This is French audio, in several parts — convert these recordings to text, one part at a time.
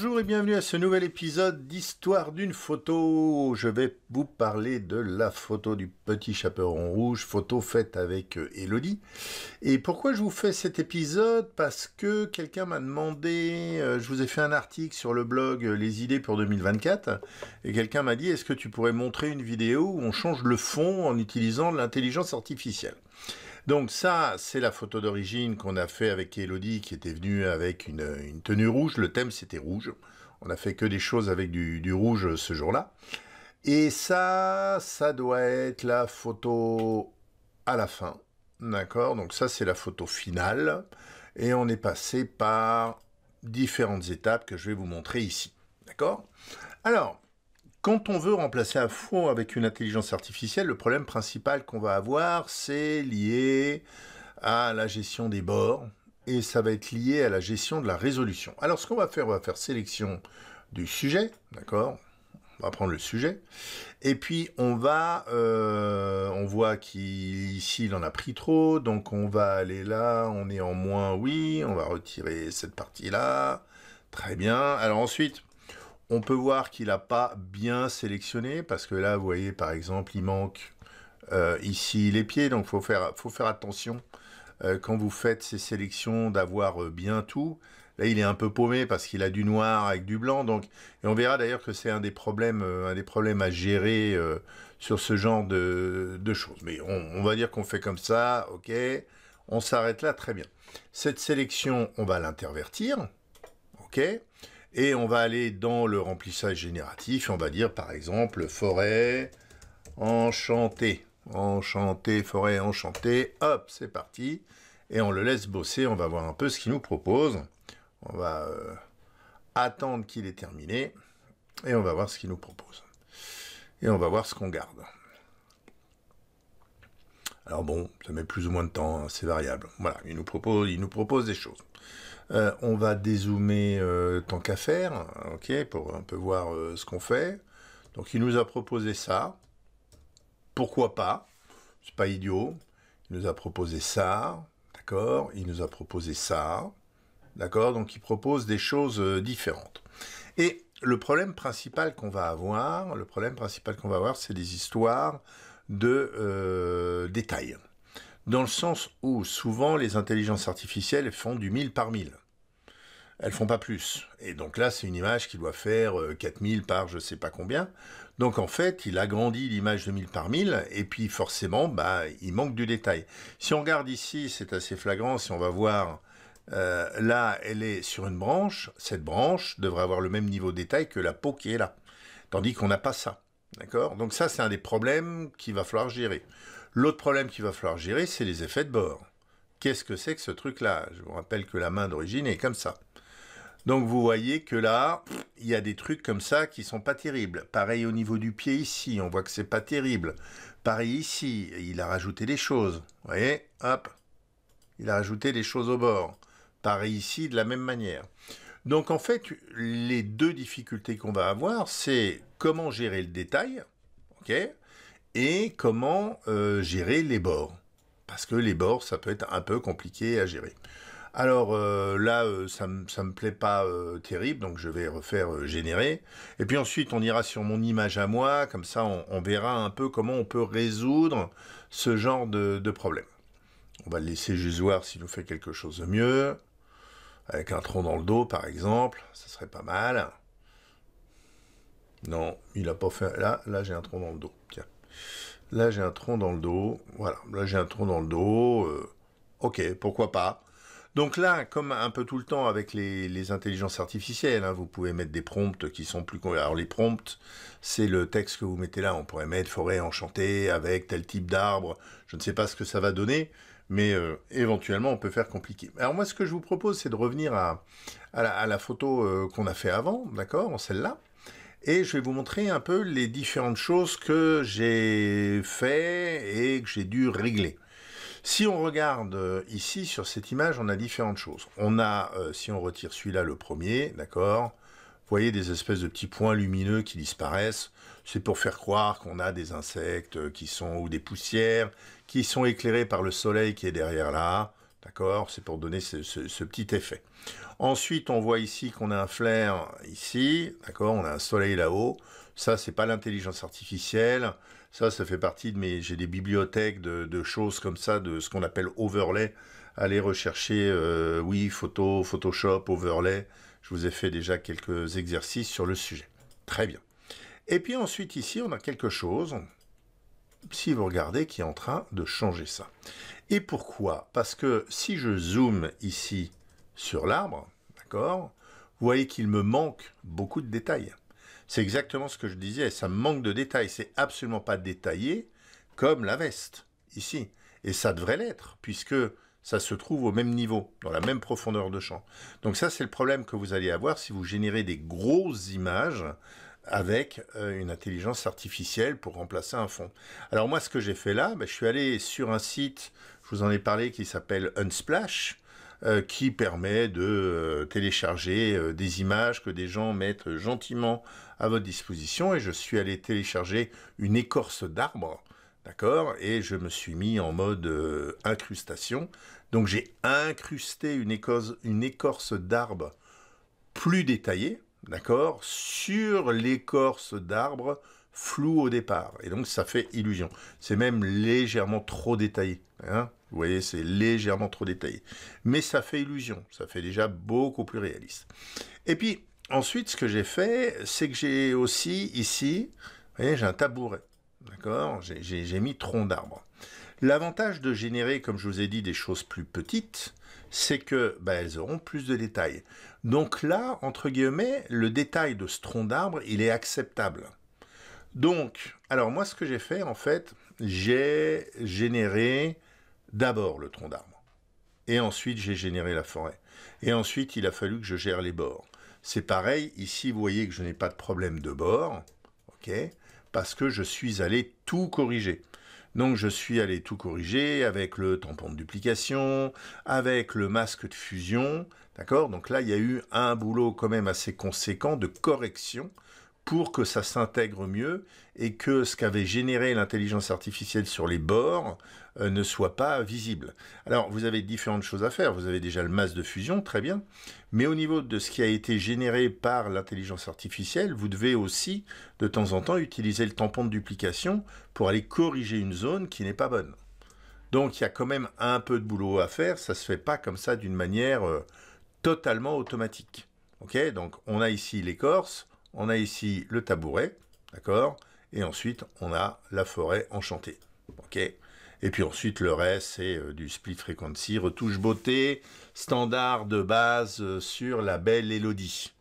Bonjour et bienvenue à ce nouvel épisode d'Histoire d'une photo. Je vais vous parler de la photo du petit chaperon rouge, photo faite avec euh, Elodie. Et pourquoi je vous fais cet épisode Parce que quelqu'un m'a demandé, euh, je vous ai fait un article sur le blog euh, Les idées pour 2024, et quelqu'un m'a dit, est-ce que tu pourrais montrer une vidéo où on change le fond en utilisant l'intelligence artificielle donc ça, c'est la photo d'origine qu'on a fait avec Elodie qui était venue avec une, tenue rouge. Le thème, c'était rouge. On a fait que des choses avec du, du rouge euh, ce jour-là. Et ça, ça doit être la photo à la fin. D'accord Donc ça, c'est la photo finale. Et on est passé par différentes étapes que je vais vous montrer ici. D'accord Alors, quand on veut remplacer à fond avec une intelligence artificielle, le problème principal qu'on va avoir, c'est lié à la gestion des bords et ça va être lié à la gestion de la résolution. Alors ce qu'on va faire, on va faire sélection du sujet, d'accord on va prendre le sujet. Et puis on va, euh, on voit qu'ici il en a pris trop, donc on va aller là, on est en moins, oui, on va retirer cette partie-là. Très bien. Alors ensuite, on peut voir qu'il n'a pas bien sélectionné, parce que là, vous voyez, par exemple, il manque euh, ici les pieds, donc il faut faire, attention euh, quand vous faites ces sélections d'avoir euh, bien tout. Là, il est un peu paumé parce qu'il a du noir avec du blanc. Donc, et on verra d'ailleurs que c'est un des problèmes, un des problèmes à gérer sur ce genre de, choses. Mais on, on va dire qu'on fait comme ça, ok. On s'arrête là, très bien. Cette sélection, on va l'intervertir, ok. Et on va aller dans le remplissage génératif, on va dire par exemple forêt enchantée. Enchantée, forêt enchantée, hop, c'est parti. Et on le laisse bosser, on va voir un peu ce qu'il nous propose. On va euh, attendre qu'il ait terminé et on va voir ce qu'il nous propose. Et on va voir ce qu'on garde. Alors bon, ça met plus ou moins de temps, hein, c'est variable. Voilà, il nous propose, il nous propose des choses. Euh, on va dézoomer euh, tant qu'à faire, ok, pour un peu voir euh, ce qu'on fait. Donc il nous a proposé ça. Pourquoi pas C'est pas idiot. Il nous a proposé ça, d'accord. Il nous a proposé ça, d'accord. Donc il propose des choses différentes. Et le problème principal qu'on va avoir, le problème principal qu'on va avoir, c'est des histoires de détails dans le sens où souvent les intelligences artificielles font du 1000 par 1000. Elles font pas plus. Et donc là, c'est une image qui doit faire 4000 euh, par je sais pas combien. Donc en fait, il agrandit l'image de 1000 par 1000 et puis forcément, bah, il manque du détail. Si on regarde ici, c'est assez flagrant, si on va voir euh, là, elle est sur une branche, cette branche devrait avoir le même niveau de détail que la peau qui est là. Tandis qu'on n'a pas ça. D'accord Donc ça, c'est un des problèmes qu'il va falloir gérer. L'autre problème qu'il va falloir gérer, c'est les effets de bord. Qu'est-ce que c'est que ce truc-là Je vous rappelle que la main d'origine est comme ça. Donc vous voyez que là, il y a des trucs comme ça qui sont pas terribles. Pareil au niveau du pied ici, on voit que c'est pas terrible. Pareil ici, il a rajouté des choses. Vous voyez Hop Il a rajouté des choses au bord. Pareil ici, de la même manière. Donc en fait, les deux difficultés qu'on va avoir, c'est comment gérer le détail, ok et comment euh, gérer les bords. Parce que les bords, ça peut être un peu compliqué à gérer. Alors euh, là, euh, ça, ne me plaît pas terrible, donc je vais refaire générer. Et puis ensuite, on ira sur mon image à moi, comme ça on, verra un peu comment on peut résoudre ce genre de, problème. On va le laisser juste voir s'il nous fait quelque chose de mieux. Avec un tronc dans le dos, par exemple, ça serait pas mal. Non, il a pas fait... Là, là j'ai un tronc dans le dos. Tiens. Là, j'ai un tronc dans le dos. Voilà, là, j'ai un tronc dans le dos. Euh, ok, pourquoi pas. Donc là, comme un peu tout le temps avec les, intelligences artificielles, hein, vous pouvez mettre des prompts qui sont plus... Alors les prompts, c'est le texte que vous mettez là. On pourrait mettre forêt enchantée avec tel type d'arbre. Je ne sais pas ce que ça va donner, mais euh, éventuellement, on peut faire compliqué. Alors moi, ce que je vous propose, c'est de revenir à, à, la, photo euh, qu'on a fait avant, d'accord, celle-là et je vais vous montrer un peu les différentes choses que j'ai fait et que j'ai dû régler. Si on regarde euh, ici sur cette image, on a différentes choses. On a, euh, si on retire celui-là, le premier, d'accord Vous voyez des espèces de petits points lumineux qui disparaissent. C'est pour faire croire qu'on a des insectes euh, qui sont ou des poussières qui sont éclairées par le soleil qui est derrière là. D'accord C'est pour donner ce, petit effet. Ensuite, on voit ici qu'on a un flair ici, d'accord On a un soleil là-haut. Ça, c'est pas l'intelligence artificielle. Ça, ça fait partie de mes... J'ai des bibliothèques de, choses comme ça, de ce qu'on appelle overlay. Allez rechercher, euh, oui, photo, Photoshop, overlay. Je vous ai fait déjà quelques exercices sur le sujet. Très bien. Et puis ensuite, ici, on a quelque chose si vous regardez, qui est en train de changer ça. Et pourquoi Parce que si je zoome ici sur l'arbre, d'accord, vous voyez qu'il me manque beaucoup de détails. C'est exactement ce que je disais, ça me manque de détails, c'est absolument pas détaillé comme la veste, ici. Et ça devrait l'être, puisque ça se trouve au même niveau, dans la même profondeur de champ. Donc ça, c'est le problème que vous allez avoir si vous générez des grosses images avec euh, une intelligence artificielle pour remplacer un fond. Alors moi, ce que j'ai fait là, bah, je suis allé sur un site, je vous en ai parlé, qui s'appelle Unsplash, euh, qui permet de euh, télécharger des images que des gens mettent gentiment à votre disposition. Et je suis allé télécharger une écorce d'arbre, d'accord Et je me suis mis en mode incrustation. Donc j'ai incrusté une écorce, une écorce d'arbre plus détaillée d'accord, sur l'écorce d'arbre flou au départ. Et donc ça fait illusion. C'est même légèrement trop détaillé. Hein. Vous voyez, c'est légèrement trop détaillé. Mais ça fait illusion. Ça fait déjà beaucoup plus réaliste. Et puis ensuite, ce que j'ai fait, c'est que j'ai aussi ici, vous voyez, j'ai un tabouret. D'accord J'ai mis tronc d'arbre. L'avantage de générer, comme je vous ai dit, des choses plus petites, c'est que bah, elles auront plus de détails. Donc là, entre guillemets, le détail de ce tronc d'arbre, il est acceptable. Donc, alors moi, ce que j'ai fait, en fait, j'ai généré d'abord le tronc d'arbre. Et ensuite, j'ai généré la forêt. Et ensuite, il a fallu que je gère les bords. C'est pareil, ici, vous voyez que je n'ai pas de problème de bord, ok parce que je suis allé tout corriger. Donc je suis allé tout corriger avec le tampon de duplication, avec le masque de fusion, d'accord Donc là, il y a eu un boulot quand même assez conséquent de correction pour que ça s'intègre mieux et que ce qu'avait généré l'intelligence artificielle sur les bords euh, ne soit pas visible. Alors, vous avez différentes choses à faire. Vous avez déjà le masse de fusion, très bien. Mais au niveau de ce qui a été généré par l'intelligence artificielle, vous devez aussi, de temps en temps, utiliser le tampon de duplication pour aller corriger une zone qui n'est pas bonne. Donc, il y a quand même un peu de boulot à faire. Ça ne se fait pas comme ça d'une manière euh, totalement automatique. Ok, donc on a ici l'écorce, on a ici le tabouret, d'accord Et ensuite, on a la forêt enchantée, ok Et puis ensuite, le reste, c'est euh, du split frequency, retouche beauté, standard de base euh, sur la belle Élodie.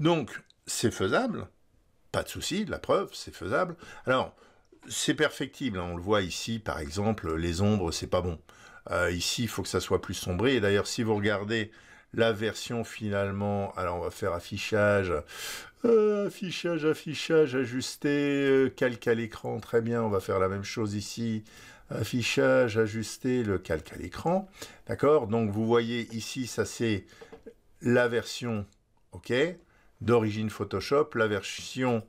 Donc, c'est faisable, pas de souci, la preuve, c'est faisable. Alors, c'est perfectible, hein, on le voit ici, par exemple, les ombres, c'est pas bon. Euh, ici, il faut que ça soit plus sombré, et d'ailleurs, si vous regardez la version finalement, alors on va faire affichage, euh, affichage, affichage, ajusté, euh, calque à l'écran, très bien, on va faire la même chose ici, affichage, ajusté, le calque à l'écran, d'accord Donc vous voyez ici, ça c'est la version, ok, d'origine Photoshop, la version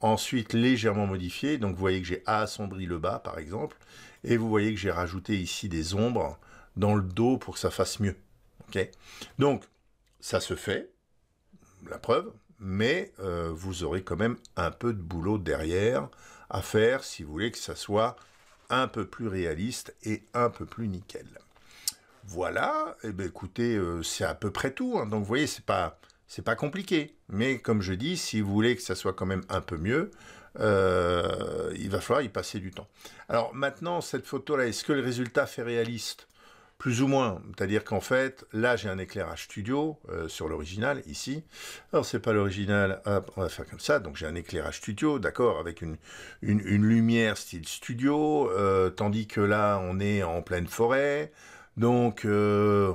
ensuite légèrement modifiée, donc vous voyez que j'ai assombri le bas par exemple, et vous voyez que j'ai rajouté ici des ombres dans le dos pour que ça fasse mieux. Donc, ça se fait, la preuve, mais euh, vous aurez quand même un peu de boulot derrière à faire si vous voulez que ça soit un peu plus réaliste et un peu plus nickel. Voilà, eh ben, écoutez, euh, c'est à peu près tout. Hein. Donc vous voyez, ce pas pas compliqué. Mais comme je dis, si vous voulez que ça soit quand même un peu mieux, euh, il va falloir y passer du temps. Alors maintenant, cette photo-là, est-ce que le résultat fait réaliste plus ou moins. C'est-à-dire qu'en fait, là, j'ai un éclairage studio euh, sur l'original, ici. Alors, c'est pas l'original, on va faire comme ça. Donc, j'ai un éclairage studio, d'accord, avec une, lumière style studio, euh, tandis que là, on est en pleine forêt. Donc, euh,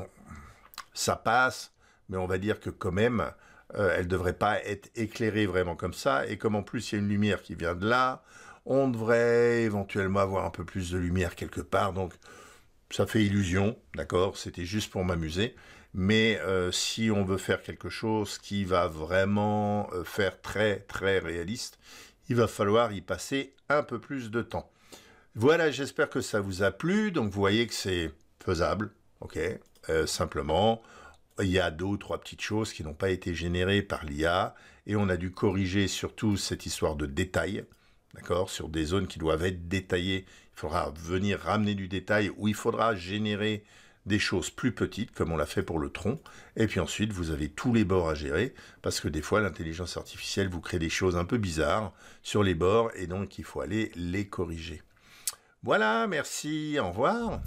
ça passe, mais on va dire que quand même, elle ne devrait pas être éclairée vraiment comme ça. Et comme en plus, il y a une lumière qui vient de là, on devrait éventuellement avoir un peu plus de lumière quelque part. Donc, ça fait illusion, d'accord C'était juste pour m'amuser. Mais euh, si on veut faire quelque chose qui va vraiment euh, faire très très réaliste, il va falloir y passer un peu plus de temps. Voilà, j'espère que ça vous a plu. Donc vous voyez que c'est faisable, ok euh, Simplement, il y a deux ou trois petites choses qui n'ont pas été générées par l'IA et on a dû corriger surtout cette histoire de détails d'accord, sur des zones qui doivent être détaillées. Il faudra venir ramener du détail ou il faudra générer des choses plus petites, comme on l'a fait pour le tronc, et puis ensuite vous avez tous les bords à gérer, parce que des fois l'intelligence artificielle vous crée des choses un peu bizarres sur les bords, et donc il faut aller les corriger. Voilà, merci, au revoir.